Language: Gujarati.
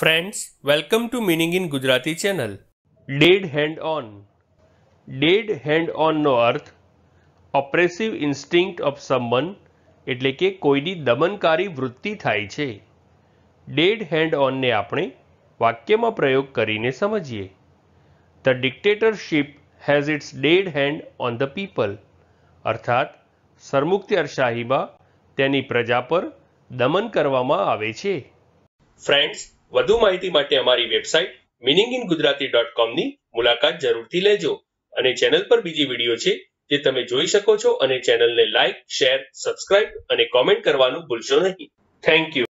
friends welcome to meaning in Gujarati channel dead hand on dead hand ઓનનો અર્થ ઓપ્રેસિવ ઇન્સ્ટિંક્ટ ઓફ સમન એટલે કે કોઈની દમનકારી વૃત્તિ થાય છે ડેડ હેન્ડ ઓનને આપણે વાક્યમાં પ્રયોગ કરીને સમજીએ the dictatorship has its dead hand on the people અર્થાત સરમુખત્યારશાહીમાં તેની પ્રજા પર દમન કરવામાં આવે છે ફ્રેન્ડ્સ વધુ માહિતી માટે અમારી website meaning in Gujarati dot કોમની મુલાકાત જરૂરથી લેજો અને ચેનલ પર બીજી વિડીયો છે જે તમે જોઈ શકો છો અને ચેનલને લાઇક શેર સબસ્ક્રાઇબ અને કોમેન્ટ કરવાનું ભૂલશો નહીં થેન્ક યુ